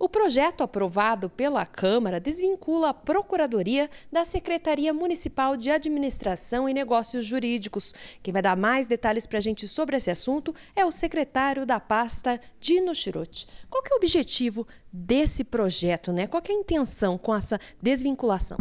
O projeto aprovado pela Câmara desvincula a Procuradoria da Secretaria Municipal de Administração e Negócios Jurídicos. Quem vai dar mais detalhes para a gente sobre esse assunto é o secretário da pasta, Dino Chirotti. Qual é o objetivo desse projeto, né? Qual é a intenção com essa desvinculação?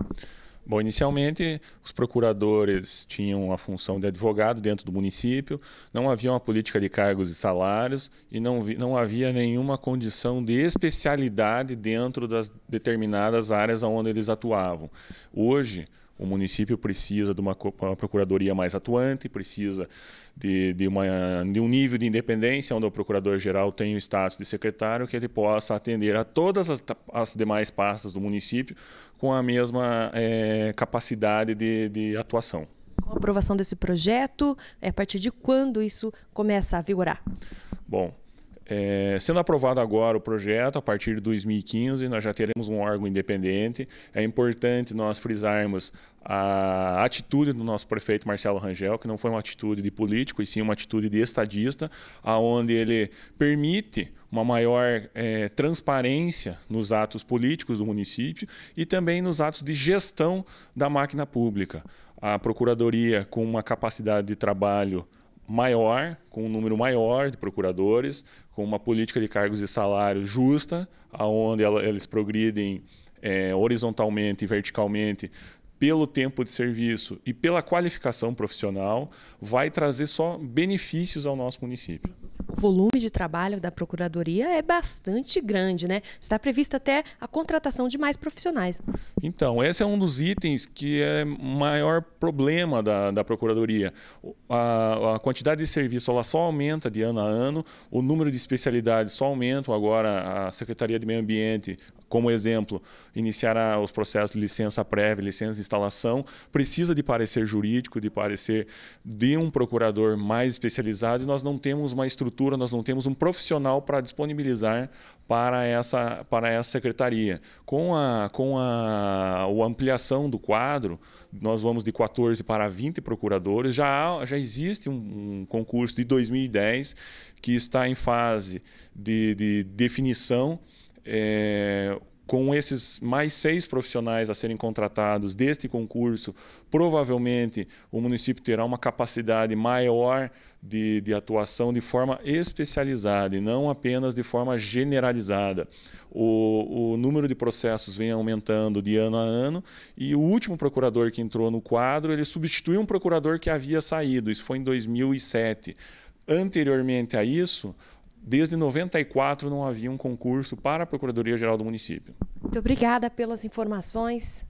Bom, inicialmente, os procuradores tinham a função de advogado dentro do município, não havia uma política de cargos e salários e não, vi, não havia nenhuma condição de especialidade dentro das determinadas áreas onde eles atuavam. Hoje, o município precisa de uma, uma procuradoria mais atuante, precisa de, de, uma, de, um nível de independência onde o procurador-geral tenha o status de secretário, que ele possa atender a todas as, as demais pastas do município com a mesma é, capacidade de, de atuação. Com a aprovação desse projeto, é a partir de quando isso começa a vigorar? Bom, é, sendo aprovado agora o projeto, a partir de 2015, nós já teremos um órgão independente. É importante nós frisarmos a atitude do nosso prefeito Marcelo Rangel, que não foi uma atitude de político, e sim uma atitude de estadista, aonde ele permite uma maior é, transparência nos atos políticos do município e também nos atos de gestão da máquina pública. A Procuradoria, com uma capacidade de trabalho maior, com um número maior de procuradores, com uma política de cargos e salários justa, aonde ela, eles progridem é, horizontalmente e verticalmente pelo tempo de serviço e pela qualificação profissional, vai trazer só benefícios ao nosso município volume de trabalho da Procuradoria é bastante grande, né? Está prevista até a contratação de mais profissionais. Então, esse é um dos itens que é maior problema da, da Procuradoria. A, a quantidade de serviço ela só aumenta de ano a ano, o número de especialidades só aumenta. Agora, a Secretaria de Meio Ambiente como exemplo, iniciar os processos de licença prévia, licença de instalação, precisa de parecer jurídico, de parecer de um procurador mais especializado, e nós não temos uma estrutura, nós não temos um profissional para disponibilizar para essa, para essa secretaria. Com, a, com a, a ampliação do quadro, nós vamos de 14 para 20 procuradores, já, já existe um, um concurso de 2010 que está em fase de, de definição é, com esses mais seis profissionais a serem contratados deste concurso, provavelmente o município terá uma capacidade maior de, de, atuação de forma especializada e não apenas de forma generalizada. O, o número de processos vem aumentando de ano a ano e o último procurador que entrou no quadro ele substituiu um procurador que havia saído, isso foi em 2007. Anteriormente a isso, Desde 94 não havia um concurso para a Procuradoria-Geral do Município. Muito obrigada pelas informações.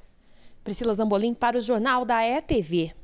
Priscila Zambolim para o Jornal da ETV.